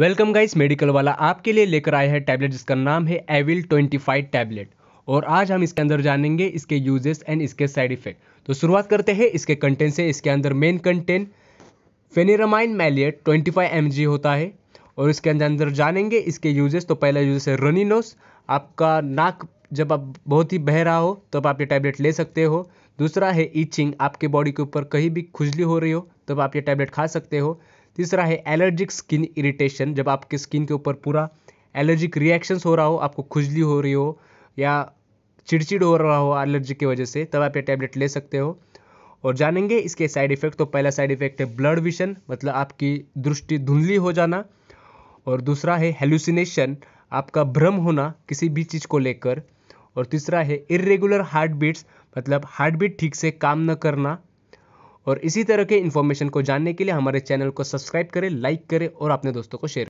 welcome guys medical वाला आपके लिए लेकर आया है टैबलेट जिसका नाम है एविल ट्वेंटी फाइव टैबलेट और आज हम इसके अंदर जानेंगे इसके यूजेस एंड इसके साइड इफेक्ट तो शुरुआत करते हैं इसके कंटेंट से इसके अंदर main content pheniramine maleate 25 five होता है और इसके अंदर अंदर जानेंगे इसके यूजेस तो पहला यूजेस है रनिनोस आपका नाक जब आप बहुत ही बह रहा हो तब आप ये टैबलेट ले सकते हो दूसरा है ईचिंग आपके बॉडी के ऊपर कहीं भी खुजली हो रही हो तब आप ये टैबलेट खा सकते हो तीसरा है एलर्जिक स्किन इरिटेशन जब आपके स्किन के ऊपर पूरा एलर्जिक रिएक्शंस हो रहा हो आपको खुजली हो रही हो या चिड़चिड़ हो रहा हो एलर्जी की वजह से तब आप ये टैबलेट ले सकते हो और जानेंगे इसके साइड इफेक्ट तो पहला साइड इफेक्ट है ब्लड विशन मतलब आपकी दृष्टि धुंधली हो जाना और दूसरा है हेलुसिनेशन आपका भ्रम होना किसी भी चीज़ को लेकर और तीसरा है इरेगुलर हार्ट बीट्स मतलब हार्ट बीट ठीक से काम न करना और इसी तरह के इन्फॉर्मेशन को जानने के लिए हमारे चैनल को सब्सक्राइब करें लाइक करें और अपने दोस्तों को शेयर